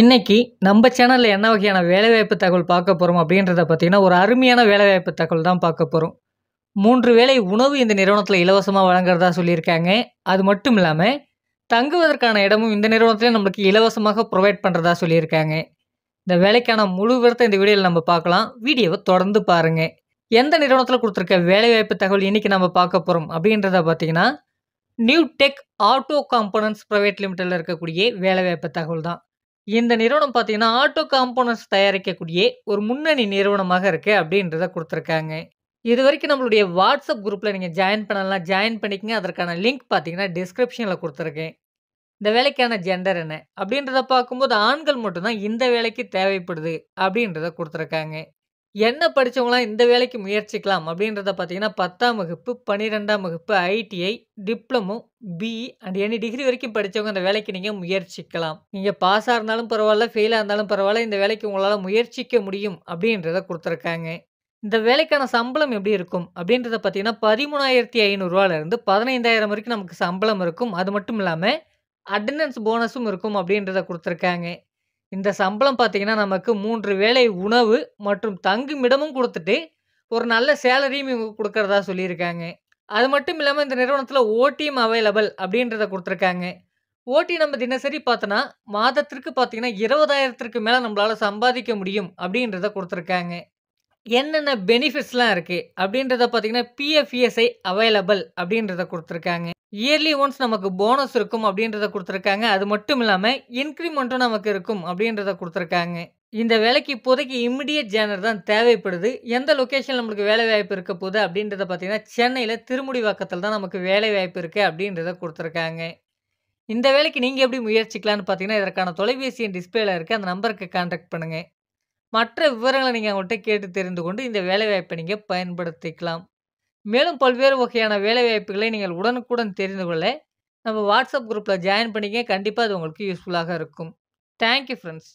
இன்றைக்கி நம்ம சேனலில் என்ன வகையான வேலைவாய்ப்பு தகவல் பார்க்க போகிறோம் அப்படின்றத பார்த்திங்கன்னா ஒரு அருமையான வேலைவாய்ப்பு தகவல் தான் பார்க்க போகிறோம் மூன்று வேளை உணவு இந்த நிறுவனத்தில் இலவசமாக வழங்குறதா சொல்லியிருக்காங்க அது மட்டும் இல்லாமல் தங்குவதற்கான இடமும் இந்த நிறுவனத்திலே நம்மளுக்கு இலவசமாக ப்ரொவைட் பண்ணுறதா சொல்லியிருக்காங்க இந்த வேலைக்கான முழு விவரத்தை இந்த வீடியோவில் நம்ம பார்க்கலாம் வீடியோவை தொடர்ந்து பாருங்கள் எந்த நிறுவனத்தில் கொடுத்துருக்க வேலைவாய்ப்பு தகவல் இன்றைக்கி நம்ம பார்க்க போகிறோம் அப்படின்றத பார்த்திங்கன்னா New Tech Auto Components Private லிமிட்டடில் இருக்கக்கூடிய வேலைவாய்ப்பு தகவல் தான் இந்த நிறுவனம் பார்த்தீங்கன்னா ஆட்டோ காம்போனன்ஸ் தயாரிக்கக்கூடிய ஒரு முன்னணி நிறுவனமாக இருக்குது அப்படின்றத கொடுத்துருக்காங்க இது வரைக்கும் நம்மளுடைய வாட்ஸ்அப் குரூப்பில் நீங்கள் ஜாயின் பண்ணலாம் ஜாயின் பண்ணிக்கங்க அதற்கான லிங்க் பார்த்தீங்கன்னா டிஸ்கிரிப்ஷனில் கொடுத்துருக்கேன் இந்த வேலைக்கான ஜெண்டர் என்ன அப்படின்றத பார்க்கும்போது ஆண்கள் மட்டும்தான் இந்த வேலைக்கு தேவைப்படுது அப்படின்றத கொடுத்துருக்காங்க என்ன படித்தவங்களாம் இந்த வேலைக்கு முயற்சிக்கலாம் அப்படின்றத பார்த்தீங்கன்னா பத்தாம் வகுப்பு பன்னிரெண்டாம் வகுப்பு ITI diploma BE and any degree வரைக்கும் படித்தவங்க அந்த வேலைக்கு நீங்கள் முயற்சிக்கலாம் நீங்கள் பாஸாக இருந்தாலும் பரவாயில்ல ஃபெயிலாக இருந்தாலும் பரவாயில்ல இந்த வேலைக்கு உங்களால் முயற்சிக்க முடியும் அப்படின்றத கொடுத்துருக்காங்க இந்த வேலைக்கான சம்பளம் எப்படி இருக்கும் அப்படின்றத பார்த்தீங்கன்னா பதிமூணாயிரத்தி ஐநூறுரூவாலேருந்து பதினைந்தாயிரம் வரைக்கும் நமக்கு சம்பளம் இருக்கும் அது மட்டும் இல்லாமல் அட்டண்டன்ஸ் போனஸும் இருக்கும் அப்படின்றத கொடுத்துருக்காங்க இந்த சம்பளம் பார்த்தீங்கன்னா நமக்கு மூன்று வேளை உணவு மற்றும் தங்குமிடமும் கொடுத்துட்டு ஒரு நல்ல சேலரியும் இவங்க கொடுக்கறதா சொல்லியிருக்காங்க அது மட்டும் இல்லாமல் இந்த நிறுவனத்தில் ஓட்டியும் அவைலபிள் அப்படின்றத கொடுத்துருக்காங்க ஓட்டி நம்ம தினசரி பார்த்தோன்னா மாதத்திற்கு பார்த்தீங்கன்னா இருபதாயிரத்திற்கு மேலே நம்மளால் சம்பாதிக்க முடியும் அப்படின்றத கொடுத்துருக்காங்க என்னென்ன பெனிஃபிட்ஸ்லாம் இருக்குது அப்படின்றத பார்த்தீங்கன்னா பிஎஃப்இஎஸ்ஐ அவைலபிள் e அப்படின்றத கொடுத்துருக்காங்க இயர்லி ஒன்ஸ் நமக்கு போனஸ் இருக்கும் அப்படின்றத கொடுத்துருக்காங்க அது மட்டும் இல்லாமல் இன்க்ரிமெண்ட்டும் நமக்கு இருக்கும் அப்படின்றத கொடுத்துருக்காங்க இந்த வேலைக்கு இப்போதைக்கு இம்மிடியட் ஜேனர் தான் தேவைப்படுது எந்த லொக்கேஷன் நம்மளுக்கு வேலை வாய்ப்பு இருக்க போகுது அப்படின்றத பார்த்தீங்கன்னா சென்னையில் திருமுடிவாக்கத்தில் தான் நமக்கு வேலை வாய்ப்பு இருக்குது அப்படின்றத கொடுத்துருக்காங்க இந்த வேலைக்கு நீங்கள் எப்படி முயற்சிக்கலான்னு பார்த்தீங்கன்னா இதற்கான தொலைபேசியின் டிஸ்பிளேல இருக்க அந்த நம்பருக்கு கான்டாக்ட் பண்ணுங்கள் மற்ற விவரங்களை நீங்கள் அவங்கள்ட்ட கேட்டு தெரிந்து கொண்டு இந்த வேலைவாய்ப்பை நீங்கள் பயன்படுத்திக்கலாம் மேலும் பல்வேறு வகையான வேலைவாய்ப்புகளை நீங்கள் உடனுக்குடன் தெரிந்து கொள்ள நம்ம வாட்ஸ்அப் குரூப்பில் ஜாயின் பண்ணிக்க கண்டிப்பாக அது உங்களுக்கு யூஸ்ஃபுல்லாக இருக்கும் தேங்க்யூ ஃப்ரெண்ட்ஸ்